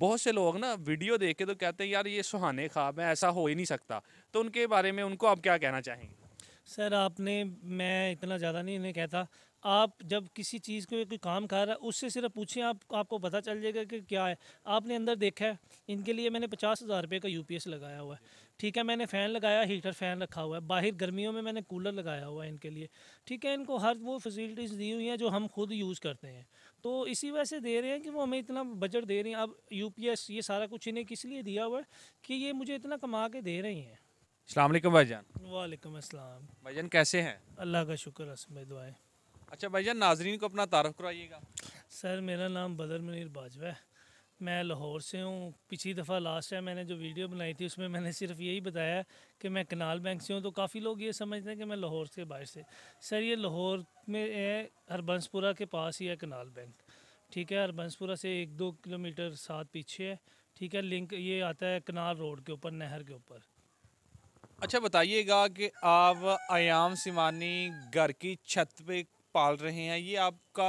बहुत से लोग ना वीडियो देख के तो कहते हैं यार ये सुहाने ख्वाब है ऐसा हो ही नहीं सकता तो उनके बारे में उनको आप क्या कहना चाहेंगे सर आपने मैं इतना ज़्यादा नहीं इन्हें कहता आप जब किसी चीज़ को कोई काम कर रहा है उससे सिर्फ पूछें आप आपको पता चल जाएगा कि क्या है आपने अंदर देखा है इनके लिए मैंने पचास हज़ार रुपये का यूपीएस लगाया हुआ है ठीक है मैंने फ़ैन लगाया हीटर फ़ैन रखा हुआ है बाहर गर्मियों में मैंने कूलर लगाया हुआ है इनके लिए ठीक है इनको हर वो फैसिलिटीज़ दी हुई हैं जो हम खुद यूज़ करते हैं तो इसी वजह से दे रहे हैं कि वो हमें इतना बजट दे रही हैं अब यूपीएस ये सारा कुछ इन्हें किस लिए दिया हुआ है कि ये मुझे इतना कमा के दे रही हैं अलैक्म भाईजान वालेकुम अस्सलाम भाईजान कैसे हैं अल्लाह का शुक्र दुआएं अच्छा भाईजान नाजरीन को अपना तारफ़ कराइएगा सर मेरा नाम बदर मुनीर बाजवा है मैं लाहौर से हूँ पिछली दफ़ा लास्ट टाइम मैंने जो वीडियो बनाई थी उसमें मैंने सिर्फ यही बताया कि मैं कनाल बैंक से हूँ तो काफ़ी लोग ये समझते हैं कि मैं लाहौर से बाहर से सर ये लाहौर में है हरबंसपुरा के पास ही है कनाल बैंक ठीक है और बंसपुरा से एक दो किलोमीटर साथ पीछे है ठीक है लिंक ये आता है कनाल रोड के ऊपर नहर के ऊपर अच्छा बताइएगा कि आप आयाम सिमानी घर की छत पे पाल रहे हैं ये आपका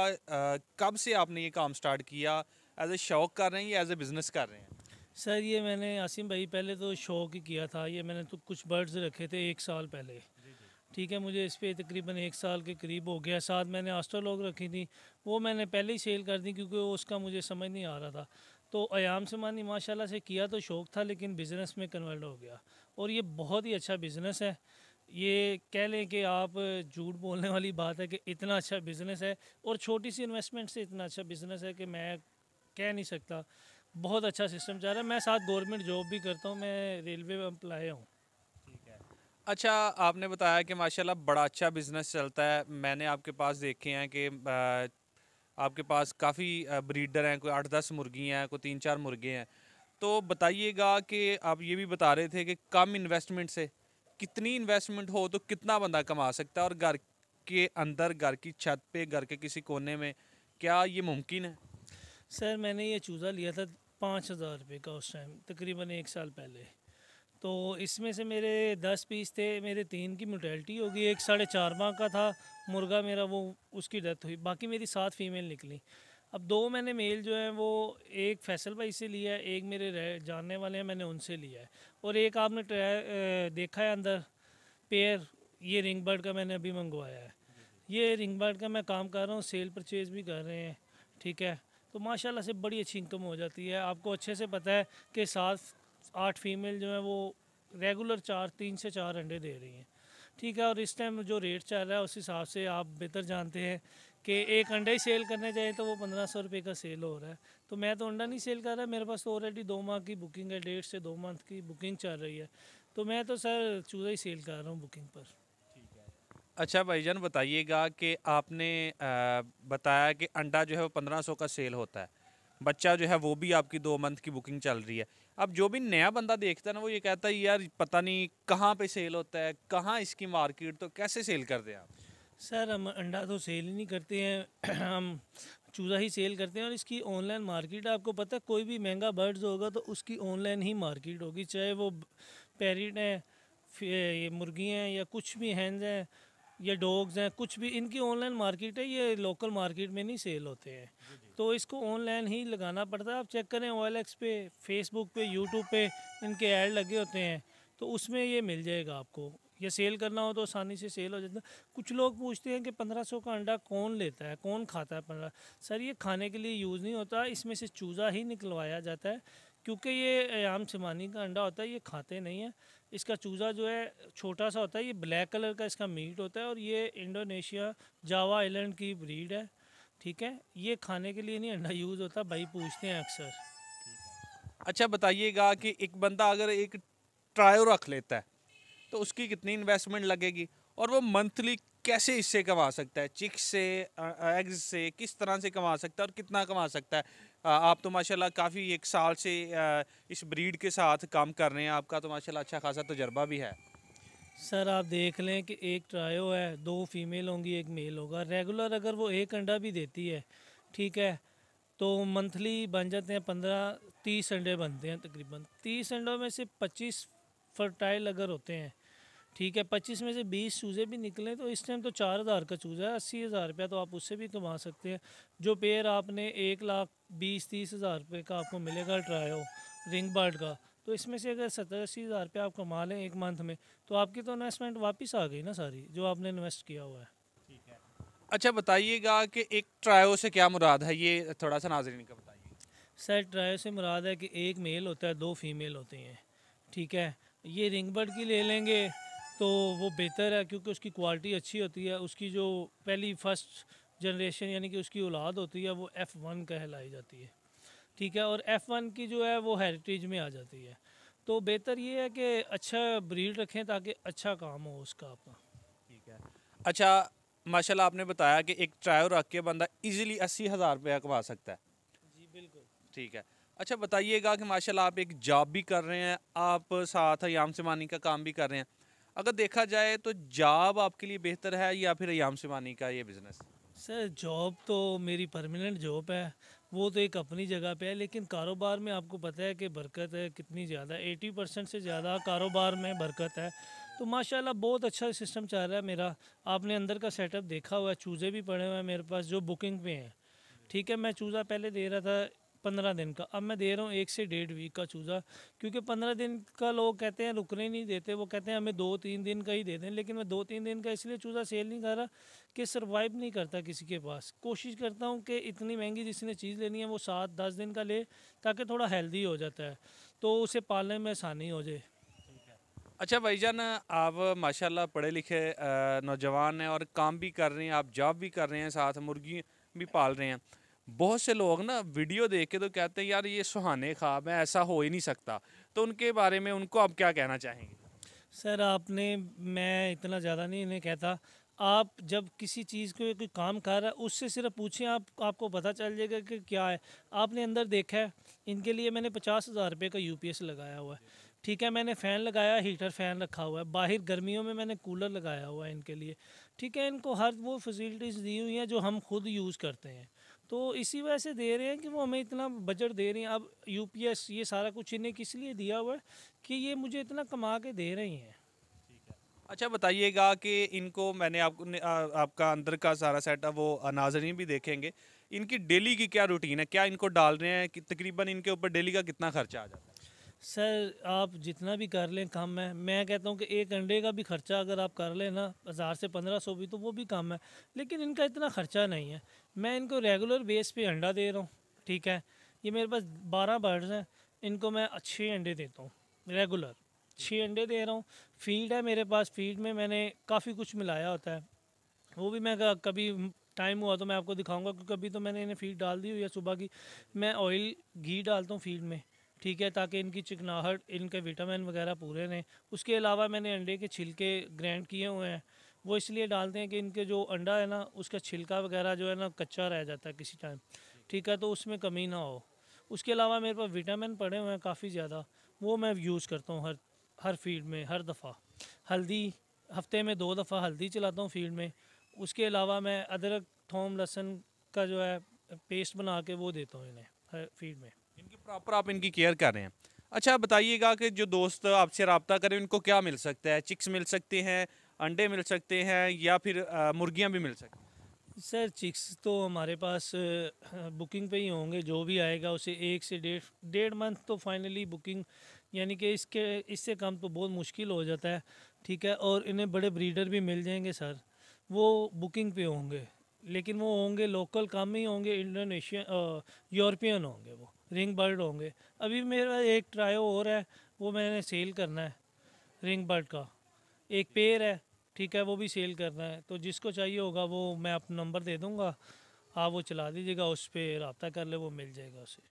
कब से आपने ये काम स्टार्ट किया एज ए शौक कर रहे हैं या एज ए बिज़नेस कर रहे हैं सर ये मैंने आसिम भाई पहले तो शौक ही किया था ये मैंने तो कुछ बर्ड्स रखे थे एक साल पहले ठीक है मुझे इस पर तकरीबन एक साल के करीब हो गया साथ मैंने आस्ट्रोलॉग रखी थी वो मैंने पहले ही सेल कर दी क्योंकि उसका मुझे समझ नहीं आ रहा था तो अयाम मानी माशाल्लाह से किया तो शौक़ था लेकिन बिज़नेस में कन्वर्ट हो गया और ये बहुत ही अच्छा बिज़नेस है ये कह लें कि आप झूठ बोलने वाली बात है कि इतना अच्छा बिज़नेस है और छोटी सी इन्वेस्टमेंट से इतना अच्छा बिज़नेस है कि मैं कह नहीं सकता बहुत अच्छा सिस्टम चल रहा है मैं साथ गवर्नमेंट जॉब भी करता हूँ मैं रेलवे में अम्प्लाई हूँ अच्छा आपने बताया कि माशाल्लाह बड़ा अच्छा बिजनेस चलता है मैंने आपके पास देखे हैं कि आपके पास काफ़ी ब्रीडर हैं कोई आठ दस मुर्गी हैं कोई तीन चार मुर्गे हैं तो बताइएगा कि आप ये भी बता रहे थे कि कम इन्वेस्टमेंट से कितनी इन्वेस्टमेंट हो तो कितना बंदा कमा सकता है और घर के अंदर घर की छत पे घर के किसी कोने में क्या ये मुमकिन है सर मैंने ये चूज़ा लिया था पाँच हज़ार रुपये का उस टाइम तकरीबन एक साल पहले तो इसमें से मेरे दस पीस थे मेरे तीन की मोटेलिटी होगी एक साढ़े चार माह का था मुर्गा मेरा वो उसकी डेथ हुई बाकी मेरी सात फीमेल निकली अब दो मैंने मेल जो है वो एक फैसल भाई से लिया है एक मेरे जानने वाले हैं मैंने उनसे लिया है और एक आपने देखा है अंदर पेयर ये रिंग बर्ड का मैंने अभी मंगवाया है ये रिंग बर्ड का मैं काम कर रहा हूँ सेल परचेज भी कर रहे हैं ठीक है तो माशाल्लाह से बड़ी अच्छी इनकम हो जाती है आपको अच्छे से पता है कि सात आठ फीमेल जो है वो रेगुलर चार तीन से चार अंडे दे रही हैं ठीक है और इस टाइम जो रेट चल रहा है उस हिसाब से आप बेहतर जानते हैं कि एक अंडा ही सेल करने जाए तो वो पंद्रह सौ रुपये का सेल हो रहा है तो मैं तो अंडा नहीं सेल कर रहा मेरे पास तो ऑलरेडी दो माह की बुकिंग है डेढ़ से दो मंथ की बुकिंग चल रही है तो मैं तो सर चूज़ा ही सेल कर रहा हूँ बुकिंग पर अच्छा भाईजान बताइएगा कि आपने आ, बताया कि अंडा जो है वो पंद्रह सौ का सेल होता है बच्चा जो है वो भी आपकी दो मंथ की बुकिंग चल रही है अब जो भी नया बंदा देखता है ना वो ये कहता है यार पता नहीं कहाँ पे सेल होता है कहाँ इसकी मार्केट तो कैसे सेल करते हैं आप सर हम अंडा तो सेल ही नहीं करते हैं हम चूज़ा ही सेल करते हैं और इसकी ऑनलाइन मार्केट आपको पता है कोई भी महंगा बर्ड्स होगा तो उसकी ऑनलाइन ही मार्केट होगी चाहे वो पैरिट हैं ये मुर्गी हैं या कुछ भी हैंज हैं या डॉग्स हैं कुछ भी इनकी ऑनलाइन मार्केट है ये लोकल मार्केट में नहीं सेल होते हैं तो इसको ऑनलाइन ही लगाना पड़ता है आप चेक करें एल एक्स पे फेसबुक पे यूट्यूब पे इनके ऐड लगे होते हैं तो उसमें ये मिल जाएगा आपको या सेल करना हो तो आसानी से सेल हो जाता है कुछ लोग पूछते हैं कि पंद्रह सौ का अंडा कौन लेता है कौन खाता है पंद्रह सर ये खाने के लिए यूज़ नहीं होता इसमें से चूज़ा ही निकलवाया जाता है क्योंकि ये आम सिमानी का अंडा होता है ये खाते नहीं हैं इसका चूज़ा जो है छोटा सा होता है ये ब्लैक कलर का इसका मीट होता है और ये इंडोनेशिया जावा आइलैंड की ब्रीड है ठीक है ये खाने के लिए नहीं अंडा यूज़ होता भाई पूछते हैं अक्सर अच्छा बताइएगा कि एक बंदा अगर एक ट्रायो रख लेता है तो उसकी कितनी इन्वेस्टमेंट लगेगी और वो मंथली कैसे इससे कमा सकता है चिक्स से एग्स से किस तरह से कमा सकता है और कितना कमा सकता है आप तो माशाल्लाह काफ़ी एक साल से इस ब्रीड के साथ काम कर रहे हैं आपका तो माशाल्लाह अच्छा खासा तजर्बा भी है सर आप देख लें कि एक ट्रायो है दो फीमेल होंगी एक मेल होगा रेगुलर अगर वो एक अंडा भी देती है ठीक है तो मंथली बन जाते हैं पंद्रह तीस अंडे बनते हैं तकरीबन तीस अंडों में से पच्चीस फर्टाइल अगर होते हैं ठीक है पच्चीस में से बीस चूज़े भी निकले तो इस टाइम तो चार हज़ार का चूज़ा है अस्सी हज़ार रुपया तो आप उससे भी कमा सकते हैं जो पेयर आपने एक लाख बीस तीस हज़ार रुपये का आपको मिलेगा ट्रायो रिंग बर्ड का तो इसमें से अगर सत्तर अस्सी हज़ार रुपये आप कमा लें एक मंथ में तो आपकी तो इन्वेस्टमेंट वापस आ गई ना सारी जो आपने इन्वेस्ट किया हुआ है ठीक है अच्छा बताइएगा कि एक ट्रायो से क्या मुराद है ये थोड़ा सा नाजरीन का बताइए सर ट्रायो से मुराद है कि एक मेल होता है दो फीमेल होती हैं ठीक है ये रिंग बर्ड की ले लेंगे तो वो बेहतर है क्योंकि उसकी क्वालिटी अच्छी होती है उसकी जो पहली फर्स्ट जनरेशन यानी कि उसकी औलाद होती है वो एफ़ वन कहलाई जाती है ठीक है और एफ़ वन की जो है वो हेरिटेज में आ जाती है तो बेहतर ये है कि अच्छा ब्रीड रखें ताकि अच्छा काम हो उसका आपका ठीक है अच्छा माशाल्लाह आपने बताया कि एक ट्रायो रख के बंदा इजीली अस्सी हज़ार रुपया कमा सकता है जी बिल्कुल ठीक है अच्छा बताइएगा कि माशाल्लाह आप एक जॉब भी कर रहे हैं आप साथ अयाम सेमानी का काम भी कर रहे हैं अगर देखा जाए तो जॉब आपके लिए बेहतर है या फिर अयाम सेमानी का ये बिज़नेस सर जॉब तो मेरी परमानेंट जॉब है वो तो एक अपनी जगह पे है लेकिन कारोबार में आपको पता है कि बरकत है कितनी ज़्यादा 80 परसेंट से ज़्यादा कारोबार में बरकत है तो माशाल्लाह बहुत अच्छा सिस्टम चल रहा है मेरा आपने अंदर का सेटअप देखा हुआ है चूज़े भी पड़े हुए हैं मेरे पास जो बुकिंग पे हैं ठीक है मैं चूज़ा पहले दे रहा था पंद्रह दिन का अब मैं दे रहा हूँ एक से डेढ़ वीक का चूज़ा क्योंकि पंद्रह दिन का लोग कहते हैं रुकने नहीं देते वो कहते हैं हमें दो तीन दिन का ही दे दें लेकिन मैं दो तीन दिन का इसलिए चूज़ा सेल नहीं कर रहा कि सर्वाइव नहीं करता किसी के पास कोशिश करता हूँ कि इतनी महंगी जिसने चीज़ लेनी है वो सात दस दिन का ले ताकि थोड़ा हेल्दी हो जाता है तो उसे पालने में आसानी हो जाए अच्छा भाईजान आप माशाल्लाह पढ़े लिखे नौजवान हैं और काम भी कर रहे हैं आप जॉब भी कर रहे हैं साथ मुर्गी भी पाल रहे हैं बहुत से लोग ना वीडियो देख के तो कहते हैं यार ये सुहाने ख्वाब है ऐसा हो ही नहीं सकता तो उनके बारे में उनको आप क्या कहना चाहेंगे सर आपने मैं इतना ज़्यादा नहीं इन्हें कहता आप जब किसी चीज़ को कोई काम कर रहा है उससे सिर्फ पूछें आप आपको पता चल जाएगा कि क्या है आपने अंदर देखा है इनके लिए मैंने पचास हज़ार रुपये का यू लगाया हुआ है ठीक है मैंने फ़ैन लगाया हीटर फ़ैन रखा हुआ है बाहर गर्मियों में मैंने कूलर लगाया हुआ है इनके लिए ठीक है इनको हर वो फैसिलिटीज़ दी हुई हैं जो हम खुद यूज़ करते हैं तो इसी वजह से दे रहे हैं कि वो हमें इतना बजट दे रहे हैं अब यूपीएस ये सारा कुछ इन्हें किस लिए दिया हुआ है कि ये मुझे इतना कमा के दे रही हैं अच्छा बताइएगा कि इनको मैंने आ, आपका अंदर का सारा सेट है वो नाजरीन भी देखेंगे इनकी डेली की क्या रूटीन है क्या इनको डाल रहे हैं कि तकरीबन इनके ऊपर डेली का कितना खर्चा आ जाता है सर आप जितना भी कर लें कम है मैं कहता हूँ कि एक अंडे का भी खर्चा अगर आप कर लें ना हज़ार से पंद्रह सौ भी तो वो भी कम है लेकिन इनका इतना ख़र्चा नहीं है मैं इनको रेगुलर बेस पे अंडा दे रहा हूँ ठीक है ये मेरे पास बारह बर्ड्स हैं इनको मैं अच्छे अंडे देता हूँ रेगुलर छः अंडे दे रहा हूँ फीड है मेरे पास फीड में मैंने काफ़ी कुछ मिलाया होता है वो भी मैं कभी टाइम हुआ तो मैं आपको दिखाऊंगा क्योंकि अभी तो मैंने इन्हें फीड डाल दी हुई है सुबह की मैं ऑयल घी डालता हूँ फीड में ठीक है ताकि इनकी चिकनाहट इनके विटामिन वगैरह पूरे रहें उसके अलावा मैंने अंडे के छिलके ग्रैंड किए हुए हैं वो इसलिए डालते हैं कि इनके जो अंडा है ना उसका छिलका वगैरह जो है ना कच्चा रह जाता है किसी टाइम ठीक है तो उसमें कमी ना हो उसके अलावा मेरे पास विटामिन पड़े हुए हैं काफ़ी ज़्यादा वो मैं यूज़ करता हूँ हर हर फील्ड में हर दफ़ा हल्दी हफ्ते में दो दफ़ा हल्दी चलाता हूँ फील्ड में उसके अलावा मैं अदरक थोम लहसन का जो है पेस्ट बना के वो देता हूँ इन्हें हर फील्ड में इनकी प्रॉपर आप इनकी केयर कर रहे हैं अच्छा बताइएगा कि जो दोस्त आपसे रबता करें उनको क्या मिल सकता है चिक्स मिल सकते हैं अंडे मिल सकते हैं या फिर मुर्गियाँ भी मिल सकती सर चिक्स तो हमारे पास बुकिंग पे ही होंगे जो भी आएगा उसे एक से डेढ़ डेढ़ मंथ तो फाइनली बुकिंग यानी कि इसके इससे कम तो बहुत मुश्किल हो जाता है ठीक है और इन्हें बड़े ब्रीडर भी मिल जाएंगे सर वो बुकिंग पे होंगे लेकिन वो होंगे लोकल कम ही होंगे इंडोनेशियन यूरोपियन होंगे वो रिंग बर्ड होंगे अभी मेरा एक ट्रायो और है वो मैंने सेल करना है रिंग बर्ड का एक पेड़ है ठीक है वो भी सेल करना है तो जिसको चाहिए होगा वो मैं अपना नंबर दे दूँगा आप वो चला दीजिएगा उस पर रबता कर ले वो मिल जाएगा उसे